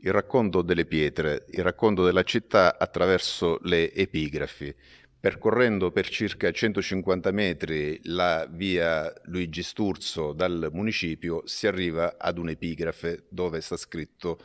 Il racconto delle pietre, il racconto della città attraverso le epigrafi. Percorrendo per circa 150 metri la via Luigi Sturzo dal municipio si arriva ad un'epigrafe dove sta scritto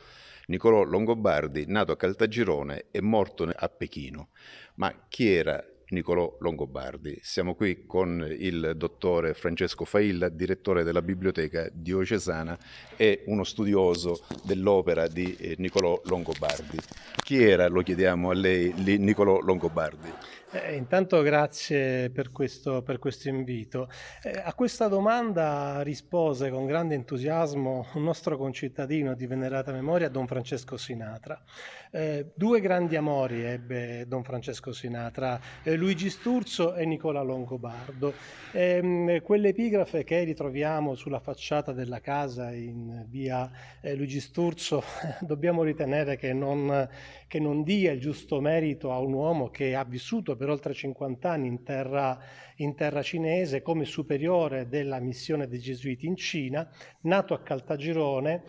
Niccolò Longobardi, nato a Caltagirone e morto a Pechino. Ma chi era Niccolò Longobardi. Siamo qui con il dottore Francesco Failla, direttore della Biblioteca Diocesana e uno studioso dell'opera di eh, Niccolò Longobardi. Chi era, lo chiediamo a lei, Niccolò Longobardi? Eh, intanto grazie per questo, per questo invito. Eh, a questa domanda rispose con grande entusiasmo un nostro concittadino di venerata memoria, Don Francesco Sinatra. Eh, due grandi amori ebbe Don Francesco Sinatra, eh, Luigi Sturzo e Nicola Longobardo. Ehm, quell'epigrafe che ritroviamo sulla facciata della casa in via eh, Luigi Sturzo dobbiamo ritenere che non, che non dia il giusto merito a un uomo che ha vissuto per oltre 50 anni in terra, in terra cinese come superiore della missione dei Gesuiti in Cina, nato a Caltagirone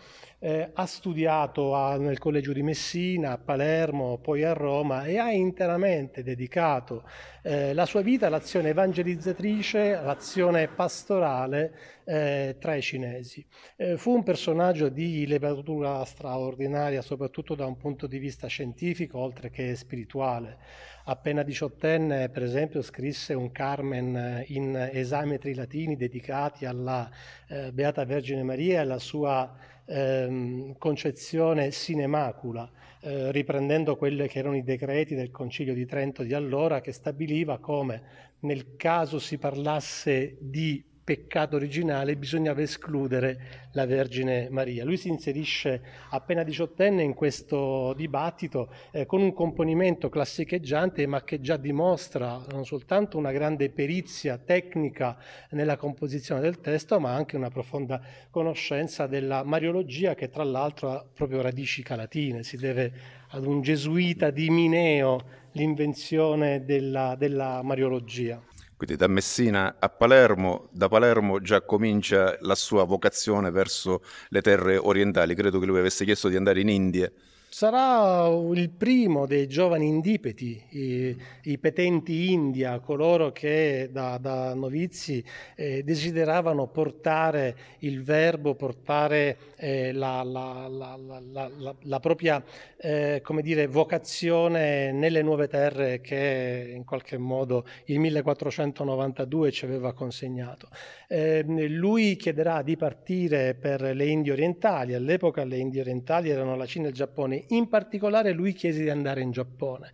eh, ha studiato a, nel Collegio di Messina, a Palermo, poi a Roma e ha interamente dedicato eh, la sua vita all'azione evangelizzatrice, all'azione pastorale eh, tra i cinesi. Eh, fu un personaggio di levatura straordinaria, soprattutto da un punto di vista scientifico, oltre che spirituale. Appena diciottenne, per esempio, scrisse un Carmen eh, in esametri latini dedicati alla eh, Beata Vergine Maria e alla sua ehm, concezione sinemacula, eh, riprendendo quelli che erano i decreti del Concilio di Trento di allora, che stabiliva come nel caso si parlasse di peccato originale bisognava escludere la Vergine Maria. Lui si inserisce appena diciottenne in questo dibattito eh, con un componimento classicheggiante ma che già dimostra non soltanto una grande perizia tecnica nella composizione del testo ma anche una profonda conoscenza della mariologia che tra l'altro ha proprio radici calatine, si deve ad un gesuita di Mineo l'invenzione della, della mariologia. Quindi da Messina a Palermo, da Palermo già comincia la sua vocazione verso le terre orientali. Credo che lui avesse chiesto di andare in India sarà il primo dei giovani indipeti, i, i petenti India, coloro che da, da novizi eh, desideravano portare il verbo, portare eh, la, la, la, la, propria eh, dire, vocazione nelle nuove terre che in qualche modo il 1492 ci aveva consegnato. Ehm, lui chiederà di partire per le Indie orientali, all'epoca le Indie orientali erano la Cina e il Giappone in particolare lui chiese di andare in Giappone.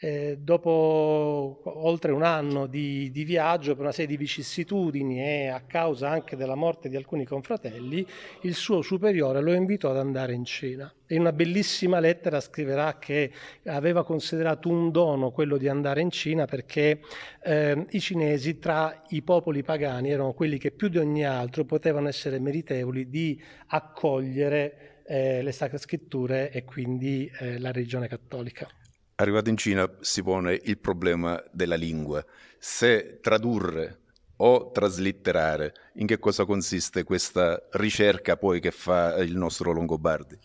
Eh, dopo oltre un anno di, di, viaggio per una serie di vicissitudini e a causa anche della morte di alcuni confratelli, il suo superiore lo invitò ad andare in Cina. In una bellissima lettera scriverà che aveva considerato un dono quello di andare in Cina perché eh, i cinesi tra i popoli pagani erano quelli che più di ogni altro potevano essere meritevoli di accogliere eh, le sacre scritture e quindi eh, la religione cattolica. Arrivato in Cina si pone il problema della lingua. Se tradurre o traslitterare, in che cosa consiste questa ricerca poi che fa il nostro Longobardi?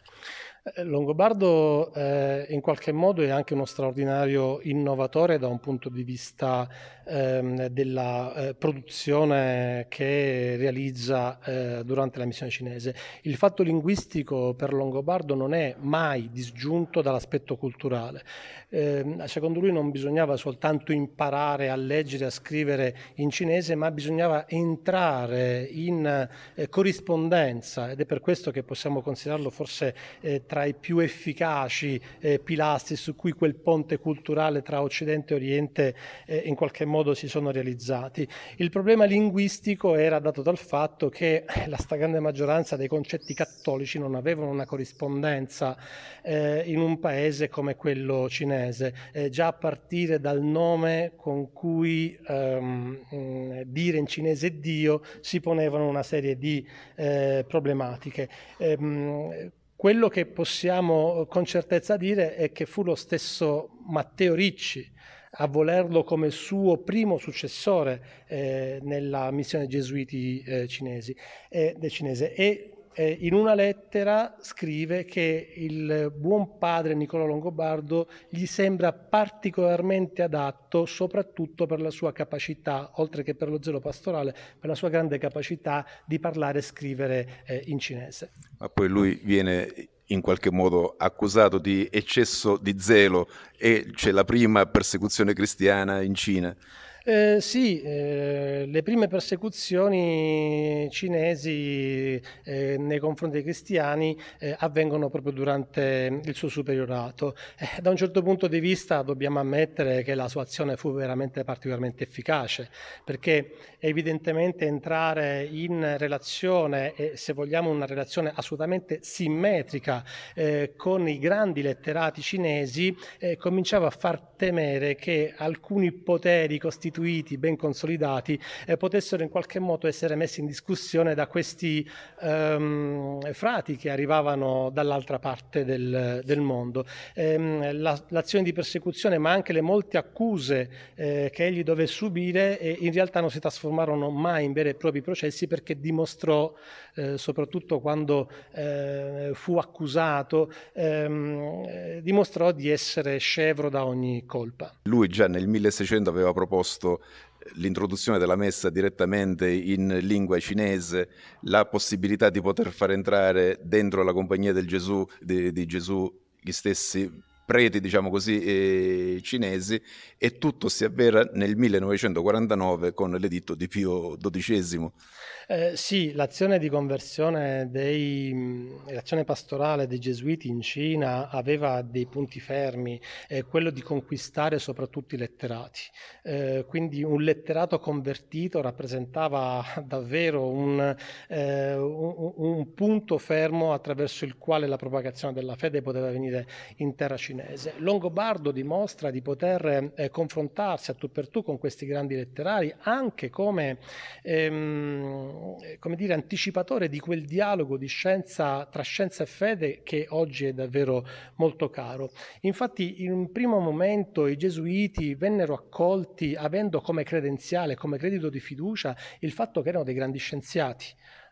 Eh, Longobardo eh, in qualche modo è anche uno straordinario innovatore da un punto di vista ehm, della eh, produzione che realizza eh, durante la missione cinese. Il fatto linguistico per Longobardo non è mai disgiunto dall'aspetto culturale. Ehm, secondo lui non bisognava soltanto imparare a leggere, e a scrivere in cinese, ma bisognava entrare in eh, corrispondenza ed è per questo che possiamo considerarlo forse eh, tra i più efficaci eh, pilastri su cui quel ponte culturale tra Occidente e Oriente eh, in qualche modo si sono realizzati. Il problema linguistico era dato dal fatto che la stragrande maggioranza dei concetti cattolici non avevano una corrispondenza eh, in un paese come quello cinese, eh, già a partire dal nome con cui ehm, mm, dire in cinese Dio si ponevano una serie di eh, problematiche. Ehm, quello che possiamo eh, con certezza dire è che fu lo stesso Matteo Ricci a volerlo come suo primo successore eh, nella missione gesuiti eh, cinesi, eh, cinese e eh, in una lettera scrive che il buon padre Niccolò Longobardo gli sembra particolarmente adatto soprattutto per la sua capacità, oltre che per lo zelo pastorale, per la sua grande capacità di parlare e scrivere eh, in cinese. Ma poi lui viene in qualche modo accusato di eccesso di zelo e c'è la prima persecuzione cristiana in Cina. Eh, sì, eh, le prime persecuzioni cinesi eh, nei confronti dei cristiani eh, avvengono proprio durante il suo superiorato. Eh, da un certo punto di vista dobbiamo ammettere che la sua azione fu veramente particolarmente efficace, perché evidentemente entrare in relazione, e se vogliamo una relazione assolutamente simmetrica eh, con i grandi letterati cinesi, cominciava a far temere che alcuni poteri costituiti, ben consolidati, eh, potessero in qualche modo essere messi in discussione da questi ehm, frati che arrivavano dall'altra parte del, del mondo. Ehm, la, l'azione di persecuzione, ma anche le molte accuse eh, che egli dove subire, eh, in realtà non si trasformarono mai in veri e propri processi perché dimostrò, eh, soprattutto quando eh, fu accusato, ehm, eh, dimostrò di essere scevro da ogni cosa colpa. Lui già nel 1600 aveva proposto l'introduzione della messa direttamente in lingua cinese, la possibilità di poter far entrare dentro la compagnia Gesù, di, di Gesù gli stessi preti, diciamo così, eh, cinesi e tutto si avvera nel 1949 con l'editto di Pio XII. Eh, sì, l'azione di conversione dei, mm, l'azione pastorale dei gesuiti in Cina aveva dei punti fermi, eh, quello di conquistare soprattutto i letterati. Eh, quindi un letterato convertito rappresentava davvero eh, un, un, un punto fermo attraverso il quale la propagazione della fede poteva avvenire in terra cinese cinese. Longobardo dimostra di poter eh, confrontarsi a tu per tu con questi grandi letterari anche come, ehm, come dire, anticipatore di quel dialogo di scienza, tra scienza e fede che oggi è davvero molto caro. Infatti in un primo momento i gesuiti vennero accolti avendo come credenziale, come credito di fiducia il fatto che erano dei grandi scienziati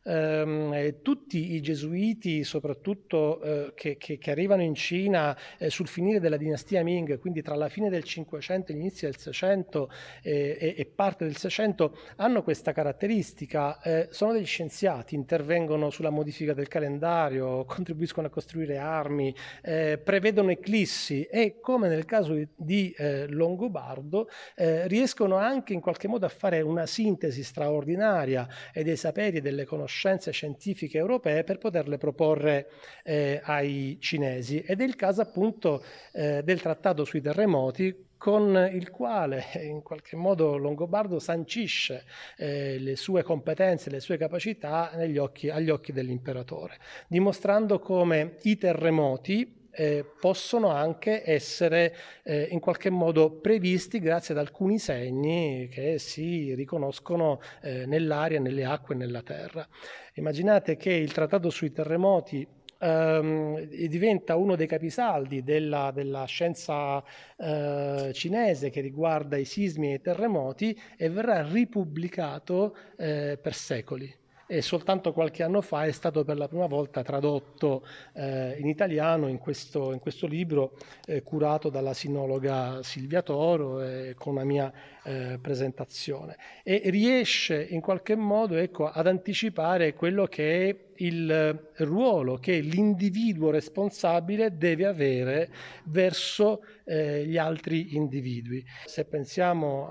ehm, tutti i gesuiti, soprattutto eh, che, che, che, arrivano in Cina eh, sul finire della dinastia Ming, quindi tra la fine del 500 e l'inizio del 600 eh, e, e, parte del 600, hanno questa caratteristica. Eh, sono degli scienziati, intervengono sulla modifica del calendario, contribuiscono a costruire armi, eh, prevedono eclissi e come nel caso di, di eh, Longobardo riescono anche in qualche modo a fare una sintesi straordinaria dei saperi e delle conoscenze conoscenze scientifiche europee per poterle proporre eh, ai cinesi. Ed è il caso appunto eh, del trattato sui terremoti con il quale eh, in qualche modo Longobardo sancisce eh, le sue competenze, le sue capacità occhi, agli occhi dell'imperatore, dimostrando come i terremoti eh, possono anche essere eh, in qualche modo previsti grazie ad alcuni segni che si riconoscono eh, nell'aria, nelle acque e nella terra. Immaginate che il trattato sui terremoti ehm, diventa uno dei capisaldi della, della scienza eh, cinese che riguarda i sismi e i terremoti e verrà ripubblicato eh, per secoli e soltanto qualche anno fa è stato per la prima volta tradotto eh, in italiano in questo, in questo libro eh, curato dalla sinologa Silvia Toro eh, con la mia eh, presentazione e riesce in qualche modo ecco, ad anticipare quello che è il eh, ruolo che l'individuo responsabile deve avere verso eh, gli altri individui. Se pensiamo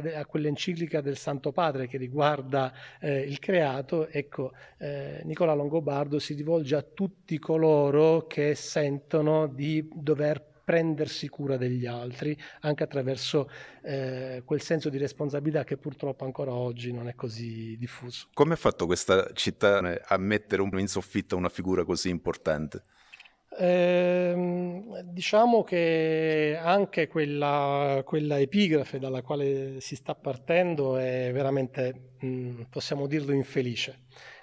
de- a quell'enciclica del Santo Padre che riguarda eh, il creato, ecco, eh, Nicola Longobardo si rivolge a tutti coloro che sentono di dover prendersi cura degli altri anche attraverso eh, quel senso di responsabilità che purtroppo ancora oggi non è così diffuso. Come ha fatto questa città a mettere in soffitta una figura così importante? Eh, diciamo che anche quella, quella, epigrafe dalla quale si sta partendo è veramente, mh, mm, possiamo dirlo, infelice.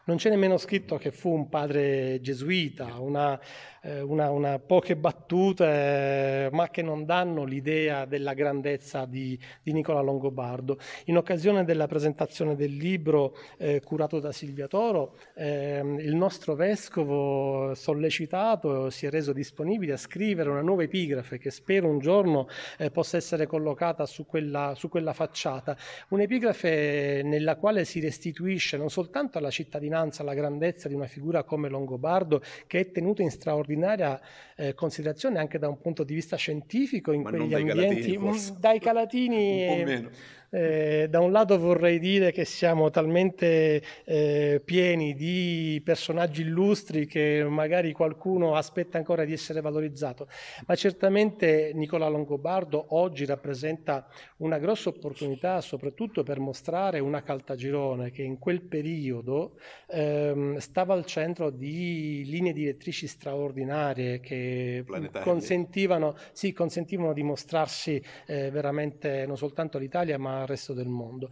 Non c'è nemmeno scritto che fu un padre gesuita, una, eh, una, una, poche battute, ma che non danno l'idea della grandezza di, di, Nicola Longobardo. In occasione della presentazione del libro eh, curato da Silvia Toro, eh, il nostro vescovo sollecitato si è reso disponibile a scrivere una nuova epigrafe che spero un giorno eh, possa essere collocata su quella, su quella facciata. Un'epigrafe nella quale si restituisce non soltanto alla cittadinanza la grandezza di una figura come Longobardo, che è tenuta in straordinario straordinaria eh, considerazione anche da un punto di vista scientifico in Ma quegli dai ambienti, calatini, mh, mm, dai calatini. Un po' meno. Eh, da un lato vorrei dire che siamo talmente eh, pieni di personaggi illustri che magari qualcuno aspetta ancora di essere valorizzato, ma certamente Nicola Longobardo oggi rappresenta una grossa opportunità soprattutto per mostrare una Caltagirone che in quel periodo ehm, stava al centro di linee direttrici straordinarie che consentivano, sì, consentivano, di mostrarsi eh, veramente non soltanto l'Italia ma al resto del mondo.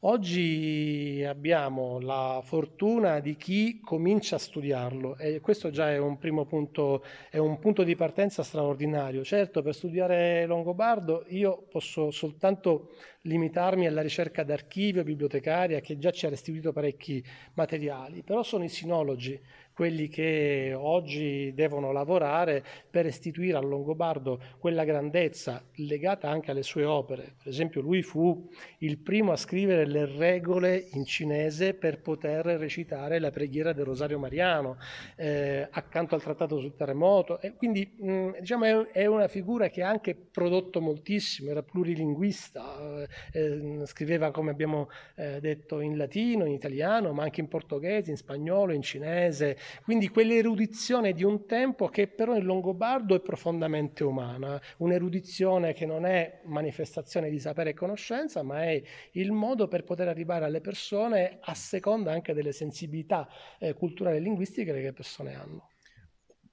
Oggi abbiamo la fortuna di chi comincia a studiarlo e questo già è un primo punto, è un punto di partenza straordinario. Certo, per studiare Longobardo io posso soltanto limitarmi alla ricerca d'archivio, bibliotecaria, che già ci ha restituito parecchi materiali, però sono i sinologi quelli che oggi devono lavorare per restituire al Longobardo quella grandezza legata anche alle sue opere. Per esempio lui fu il primo a scrivere le regole in cinese per poter recitare la preghiera del Rosario Mariano, eh, accanto al trattato sul terremoto. E quindi mh, mm, diciamo è, è, una figura che ha anche prodotto moltissimo, era plurilinguista, eh, eh, scriveva come abbiamo eh, detto in latino, in italiano, ma anche in portoghese, in spagnolo, in cinese quindi quell'erudizione di un tempo che però nel Longobardo è profondamente umana, un'erudizione che non è manifestazione di sapere e conoscenza, ma è il modo per poter arrivare alle persone a seconda anche delle sensibilità eh, culturali e linguistiche che le persone hanno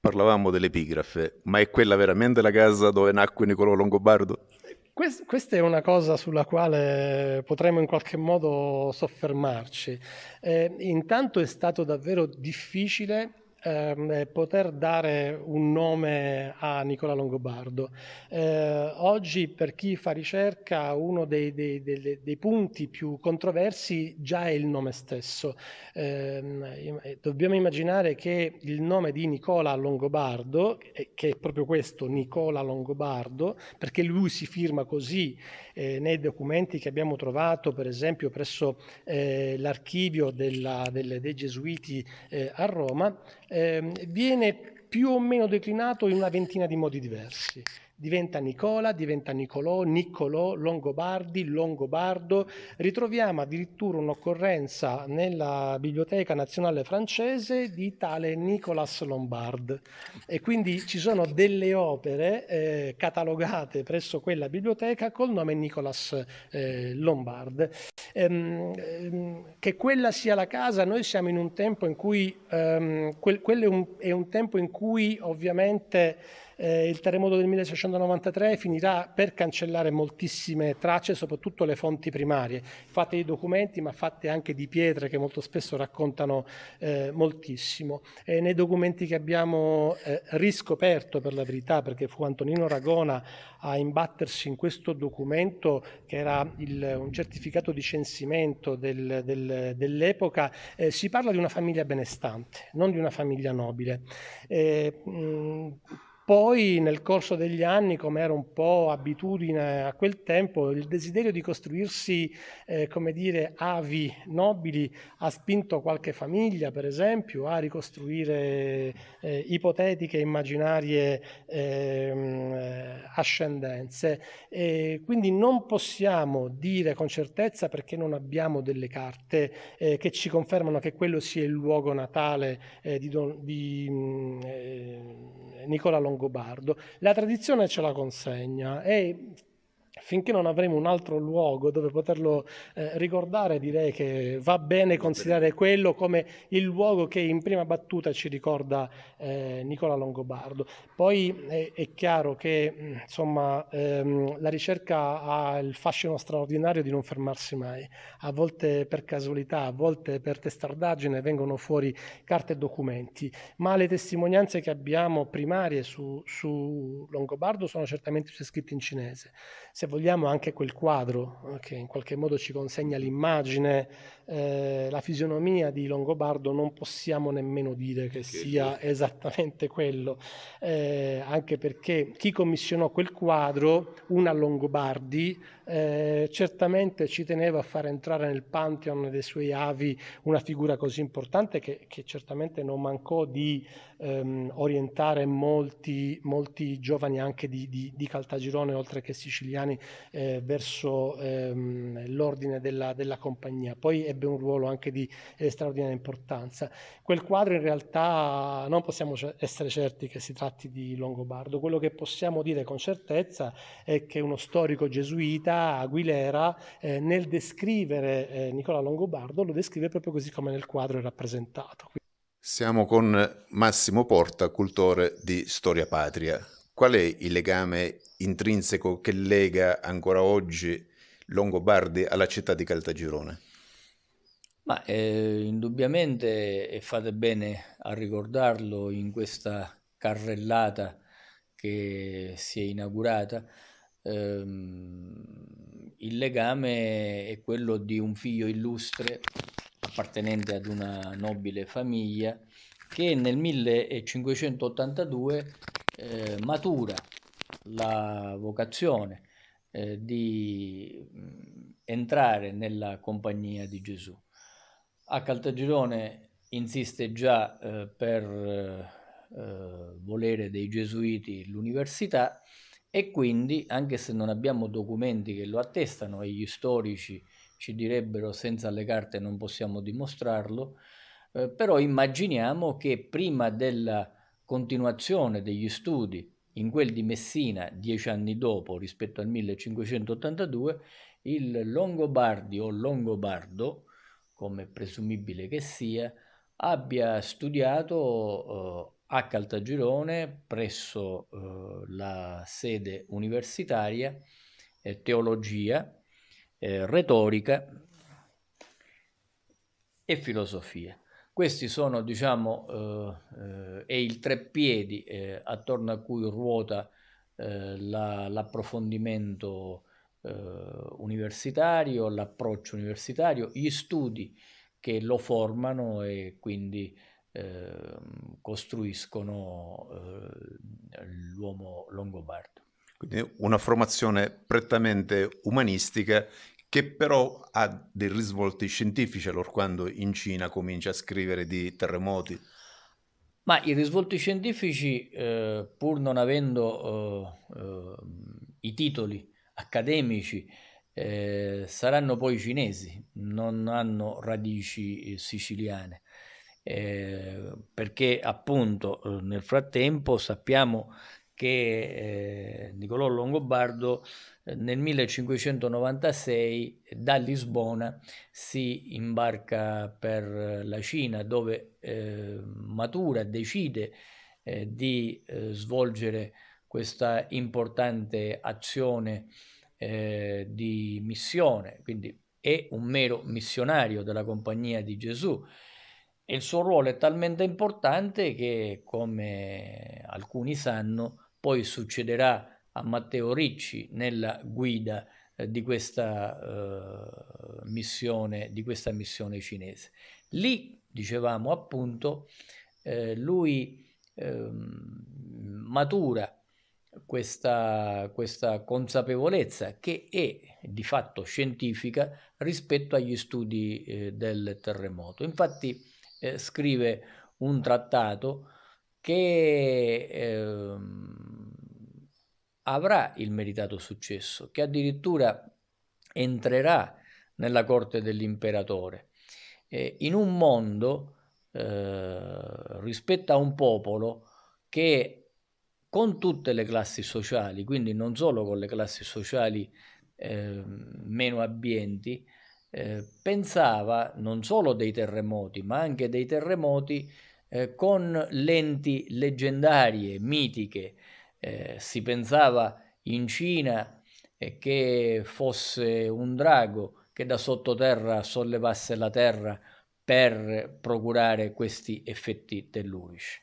parlavamo dell'epigrafe, ma è quella veramente la casa dove nacque Niccolò Longobardo? Quest- questa è una cosa sulla quale potremmo in qualche modo soffermarci. Eh, intanto è stato davvero difficile Ehm, eh, poter dare un nome a Nicola Longobardo. Eh, oggi per chi fa ricerca uno dei, dei, dei, dei, punti più controversi già è il nome stesso. Ehm, eh, dobbiamo immaginare che il nome di Nicola Longobardo, eh, che è proprio questo, Nicola Longobardo, perché lui si firma così eh, nei documenti che abbiamo trovato, per esempio presso eh, l'archivio della, delle, dei Gesuiti a Roma, eh, viene più o meno declinato in una ventina di modi diversi diventa Nicola, diventa Nicolò, Niccolò, Longobardi, Longobardo. Ritroviamo addirittura un'occorrenza nella Biblioteca Nazionale Francese di tale Nicolas Lombard. E quindi ci sono delle opere eh, catalogate presso quella biblioteca col nome Nicolas eh, Lombard. Ehm, ehm che quella sia la casa, noi siamo in un tempo in cui, ehm, quel, quello è un, è un tempo in cui ovviamente eh, il terremoto del 1600 1993 finirà per cancellare moltissime tracce, soprattutto le fonti primarie, fatte di documenti ma fatte anche di pietre che molto spesso raccontano eh, moltissimo. E nei documenti che abbiamo eh, riscoperto per la verità, perché fu Antonino Ragona a imbattersi in questo documento che era il, un certificato di censimento del, del, dell'epoca, eh, si parla di una famiglia benestante, non di una famiglia nobile. Eh, mh, poi nel corso degli anni, come era un po' abitudine a quel tempo, il desiderio di costruirsi, eh, come dire, avi nobili ha spinto qualche famiglia, per esempio, a ricostruire eh, ipotetiche, immaginarie ehm, eh, ascendenze. E quindi non possiamo dire con certezza perché non abbiamo delle carte eh, che ci confermano che quello sia il luogo natale eh, di, Don, di mm, eh, Nicola Longobardo longobardo. La tradizione ce la consegna e finché non avremo un altro luogo dove poterlo eh, ricordare, direi che va bene considerare quello come il luogo che in prima battuta ci ricorda eh, Nicola Longobardo. Poi è, eh, è chiaro che mm, insomma, ehm, la ricerca ha il fascino straordinario di non fermarsi mai. A volte per casualità, a volte per testardaggine vengono fuori carte e documenti, ma le testimonianze che abbiamo primarie su, su Longobardo sono certamente scritte in cinese. Se vogliamo anche quel quadro eh, che in qualche modo ci consegna l'immagine eh, la fisionomia di Longobardo non possiamo nemmeno dire che, che sia sì. esattamente quello, eh, anche perché chi commissionò quel quadro, una Longobardi, eh, certamente ci teneva a far entrare nel pantheon dei suoi avi una figura così importante che, che certamente non mancò di ehm, orientare molti, molti, giovani anche di, di, di, Caltagirone, oltre che siciliani, eh, verso ehm, l'ordine della, della compagnia. Poi ebbe un ruolo anche di eh, straordinaria importanza. Quel quadro in realtà non possiamo essere certi che si tratti di Longobardo, quello che possiamo dire con certezza è che uno storico gesuita, Aguilera, eh, nel descrivere eh, Nicola Longobardo lo descrive proprio così come nel quadro è rappresentato. Siamo con Massimo Porta, cultore di Storia Patria. Qual è il legame intrinseco che lega ancora oggi Longobardi alla città di Caltagirone? Ma eh, indubbiamente, e fate bene a ricordarlo in questa carrellata che si è inaugurata, ehm, il legame è quello di un figlio illustre appartenente ad una nobile famiglia che nel 1582 eh, matura la vocazione eh, di mm, entrare nella compagnia di Gesù. A Caltagirone insiste già eh, per eh, eh, volere dei gesuiti l'università e quindi, anche se non abbiamo documenti che lo attestano e gli storici ci direbbero senza le carte non possiamo dimostrarlo, eh, però immaginiamo che prima della continuazione degli studi in quel di Messina, dieci anni dopo rispetto al 1582, il Longobardi o Longobardo come presumibile che sia, abbia studiato eh, a Caltagirone presso eh, la sede universitaria eh, teologia, eh, retorica e filosofia. Questi sono, diciamo, eh, eh, è il treppiedi attorno a cui ruota l'approfondimento eh, universitario, l'approccio universitario, gli studi che lo formano e quindi eh, costruiscono eh, l'uomo longobardo. Quindi una formazione prettamente umanistica che però ha dei risvolti scientifici allora quando in Cina comincia a scrivere di terremoti. Ma i risvolti scientifici, eh, pur non avendo eh, ehm, i titoli accademici eh, saranno poi cinesi, non hanno radici eh, siciliane, eh, perché appunto eh, nel frattempo sappiamo che eh, Nicolò Longobardo eh, nel 1596 da Lisbona si imbarca per la Cina dove matura, decide di svolgere questa importante azione eh, di missione, quindi è un mero missionario della compagnia di Gesù. E il suo ruolo è talmente importante che, come alcuni sanno, poi succederà a Matteo Ricci nella guida eh, di, questa, eh, missione, di questa missione cinese. Lì, dicevamo appunto, eh, lui ehm, matura questa, questa consapevolezza che è di fatto scientifica rispetto agli studi eh, del terremoto. Infatti eh, scrive un trattato che eh, avrà il meritato successo, che addirittura entrerà nella corte dell'imperatore. Eh, in un mondo eh, rispetto a un popolo che con tutte le classi sociali, quindi non solo con le classi sociali eh, meno abbienti, eh, pensava non solo dei terremoti, ma anche dei terremoti eh, con lenti leggendarie, mitiche. Eh, si pensava in Cina eh, che fosse un drago che da sottoterra sollevasse la terra per procurare questi effetti tellurici.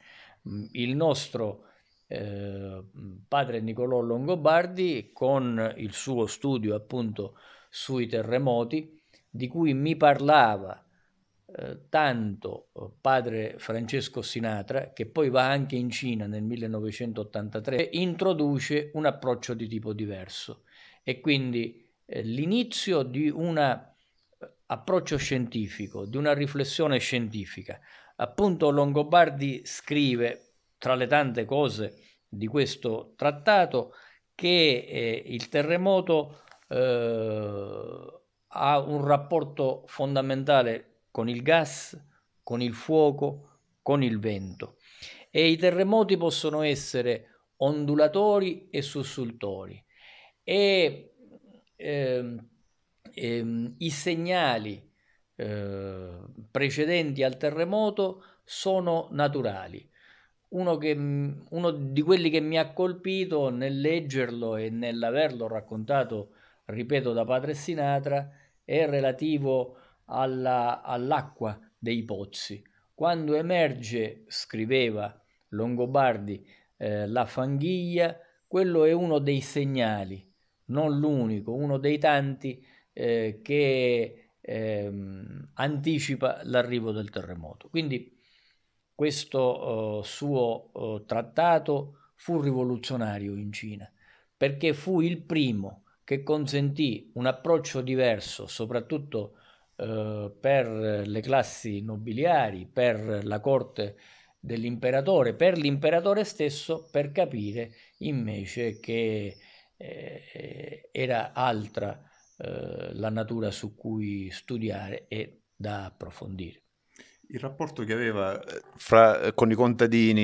Mm, il nostro Ehm, padre Nicolò Longobardi con il suo studio appunto sui terremoti di cui mi parlava eh, tanto eh, padre Francesco Sinatra che poi va anche in Cina nel 1983 introduce un approccio di tipo diverso e quindi eh, l'inizio di un eh, approccio scientifico, di una riflessione scientifica. Appunto Longobardi scrive tra le tante cose di questo trattato che eh, il terremoto eh, ha un rapporto fondamentale con il gas, con il fuoco, con il vento e i terremoti possono essere ondulatori e sussultori e ehm, ehm, i segnali eh, precedenti al terremoto sono naturali uno, che, mm, uno di quelli che mi ha colpito nel leggerlo e nell'averlo raccontato, ripeto, da padre Sinatra, è relativo alla, all'acqua dei pozzi. Quando emerge, scriveva Longobardi, eh, la fanghiglia, quello è uno dei segnali, non l'unico, uno dei tanti eh, che eh, anticipa l'arrivo del terremoto. Quindi questo eh, suo eh, trattato fu rivoluzionario in Cina, perché fu il primo che consentì un approccio diverso, soprattutto eh, per le classi nobiliari, per la corte dell'imperatore, per l'imperatore stesso, per capire invece che eh, era altra eh, la natura su cui studiare e da approfondire il rapporto che aveva eh, fra, eh, con i contadini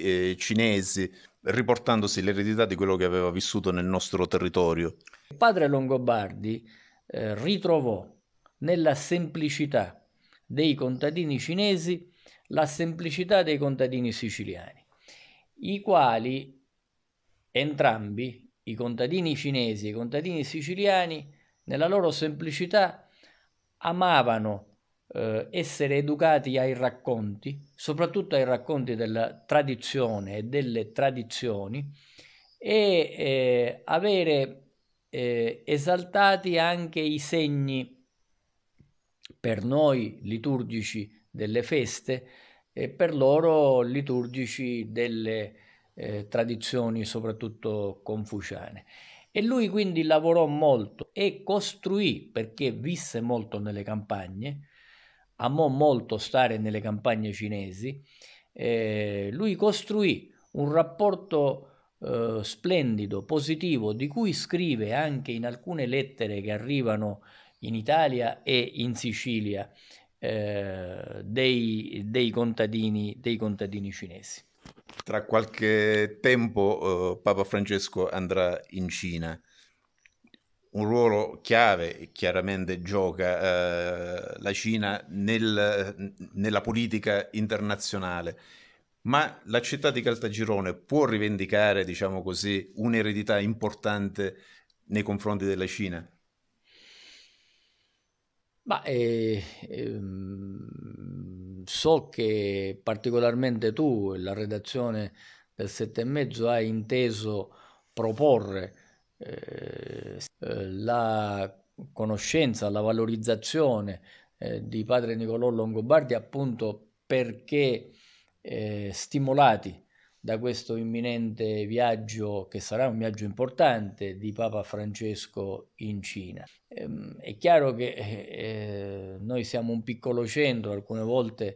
eh, cinesi, riportandosi l'eredità di quello che aveva vissuto nel nostro territorio. Il padre Longobardi eh, ritrovò nella semplicità dei contadini cinesi la semplicità dei contadini siciliani, i quali entrambi, i contadini cinesi e i contadini siciliani, nella loro semplicità amavano eh, essere educati ai racconti, soprattutto ai racconti della tradizione e delle tradizioni, e eh, avere eh, esaltati anche i segni per noi liturgici delle feste e per loro liturgici delle eh, tradizioni soprattutto confuciane. E lui quindi lavorò molto e costruì, perché visse molto nelle campagne, amò molto stare nelle campagne cinesi, eh, lui costruì un rapporto eh, splendido, positivo, di cui scrive anche in alcune lettere che arrivano in Italia e in Sicilia eh, dei, dei, contadini, dei contadini cinesi. Tra qualche tempo eh, Papa Francesco andrà in Cina un ruolo chiave chiaramente gioca eh, la Cina nel, nella politica internazionale, ma la città di Caltagirone può rivendicare, diciamo così, un'eredità importante nei confronti della Cina? Ma, eh, ehm, so che particolarmente tu, la redazione del Sette e Mezzo, hai inteso proporre eh, eh, la conoscenza, la valorizzazione eh, di padre Nicolò Longobardi appunto perché eh, stimolati da questo imminente viaggio che sarà un viaggio importante di Papa Francesco in Cina. Ehm, è chiaro che eh, eh noi siamo un piccolo centro, alcune volte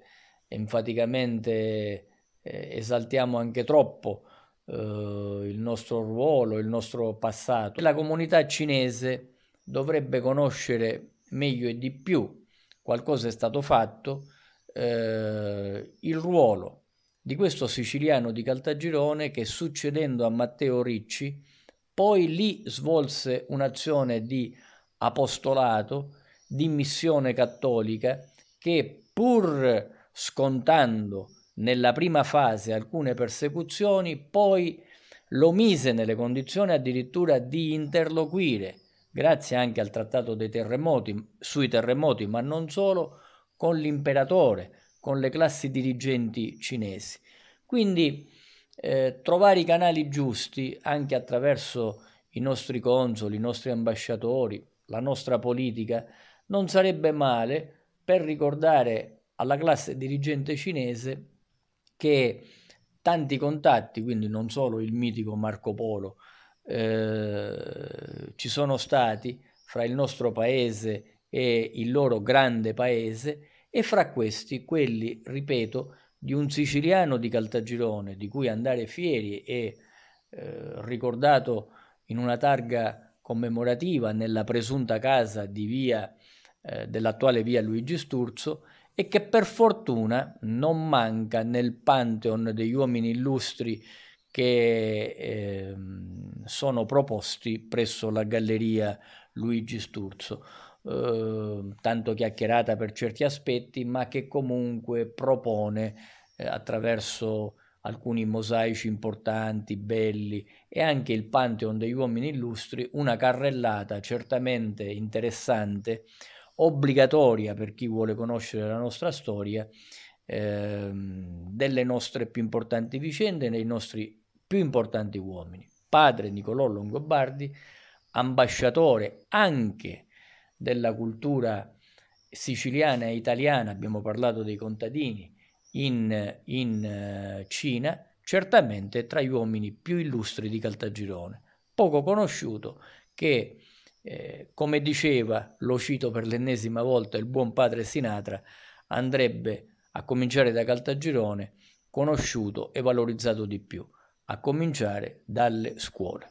eh, enfaticamente esaltiamo anche troppo eh, il nostro ruolo, il nostro passato. La comunità cinese dovrebbe conoscere meglio e di più, qualcosa è stato fatto, eh, il ruolo di questo siciliano di Caltagirone che succedendo a Matteo Ricci poi lì svolse un'azione di apostolato, di missione cattolica che pur scontando nella prima fase alcune persecuzioni, poi lo mise nelle condizioni addirittura di interloquire, grazie anche al trattato dei terremoti, sui terremoti, ma non solo, con l'imperatore, con le classi dirigenti cinesi. Quindi eh, trovare i canali giusti anche attraverso i nostri consoli, i nostri ambasciatori, la nostra politica, non sarebbe male per ricordare alla classe dirigente cinese che tanti contatti, quindi non solo il mitico Marco Polo, eh, ci sono stati fra il nostro paese e il loro grande paese e fra questi quelli, ripeto, di un siciliano di Caltagirone, di cui andare fieri e eh, ricordato in una targa commemorativa nella presunta casa di via, eh, dell'attuale via Luigi Sturzo, e che per fortuna non manca nel pantheon degli uomini illustri che eh, sono proposti presso la galleria Luigi Sturzo. Eh, tanto chiacchierata per certi aspetti, ma che comunque propone eh, attraverso alcuni mosaici importanti, belli e anche il Pantheon degli uomini illustri, una carrellata certamente interessante obbligatoria per chi vuole conoscere la nostra storia, eh, delle nostre più importanti vicende, dei nostri più importanti uomini. Padre Nicolò Longobardi, ambasciatore anche della cultura siciliana e italiana, abbiamo parlato dei contadini in, in eh, Cina, certamente tra gli uomini più illustri di Caltagirone, poco conosciuto che eh, come diceva, lo cito per l'ennesima volta, il buon padre Sinatra, andrebbe a cominciare da Caltagirone conosciuto e valorizzato di più, a cominciare dalle scuole.